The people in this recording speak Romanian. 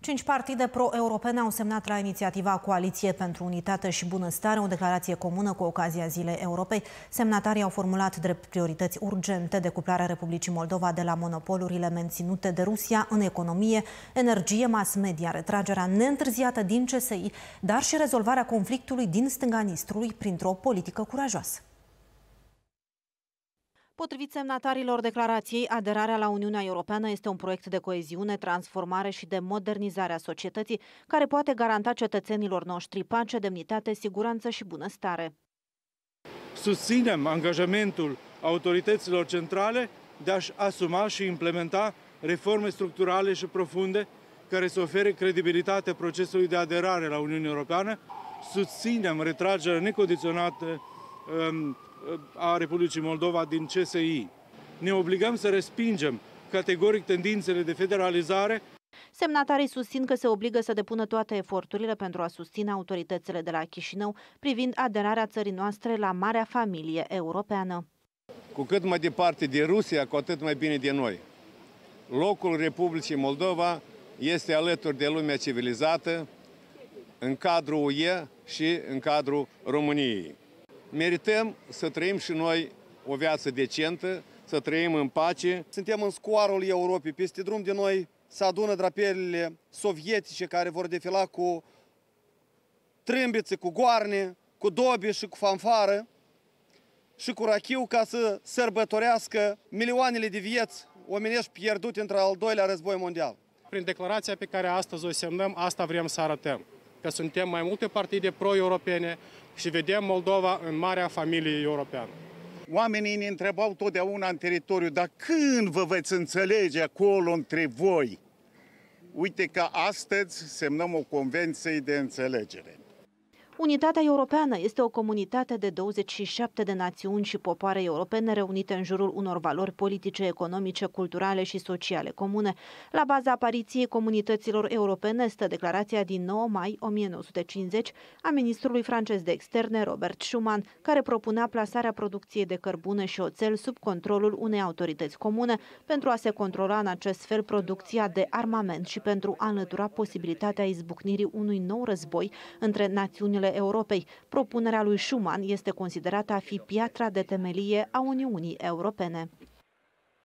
Cinci partide pro-europene au semnat la inițiativa Coaliție pentru Unitate și Bunăstare o declarație comună cu ocazia Zilei Europei. Semnatarii au formulat drept priorități urgente decuplarea Republicii Moldova de la monopolurile menținute de Rusia în economie, energie, mass media, retragerea neîntârziată din CSI, dar și rezolvarea conflictului din stânga Nistrului printr-o politică curajoasă. Potrivit semnatarilor declarației, aderarea la Uniunea Europeană este un proiect de coeziune, transformare și de modernizare a societății care poate garanta cetățenilor noștri pace, demnitate, siguranță și bunăstare. Susținem angajamentul autorităților centrale de a-și asuma și implementa reforme structurale și profunde care să ofere credibilitate procesului de aderare la Uniunea Europeană. Susținem retragerea necondiționată a Republicii Moldova din CSI. Ne obligăm să respingem categoric tendințele de federalizare Semnatarii susțin că se obligă să depună toate eforturile pentru a susține autoritățile de la Chișinău privind aderarea țării noastre la marea familie europeană. Cu cât mai departe de Rusia, cu atât mai bine de noi. Locul Republicii Moldova este alături de lumea civilizată, în cadrul UE și în cadrul României merităm să trăim și noi o viață decentă, să trăim în pace. Suntem în scoarul Europei, peste drum de noi se adună draperile sovietice care vor defila cu trâmbițe, cu goarne, cu dobi și cu fanfară și cu rachiu ca să sărbătorească milioanele de vieți omenești pierdute într al doilea război mondial. Prin declarația pe care astăzi o semnăm, asta vrem să arătăm că suntem mai multe partide pro-europene și vedem Moldova în marea familie europeană. Oamenii ne întrebau totdeauna în teritoriu, dar când vă veți înțelege acolo între voi? Uite că astăzi semnăm o convenție de înțelegere. Unitatea Europeană este o comunitate de 27 de națiuni și popoare europene reunite în jurul unor valori politice, economice, culturale și sociale comune. La baza apariției comunităților europene stă declarația din 9 mai 1950 a ministrului francez de externe Robert Schuman, care propunea plasarea producției de cărbune și oțel sub controlul unei autorități comune pentru a se controla în acest fel producția de armament și pentru a înlătura posibilitatea izbucnirii unui nou război între națiunile ale Europei. Propunerea lui Schuman este considerată a fi piatra de temelie a Uniunii Europene.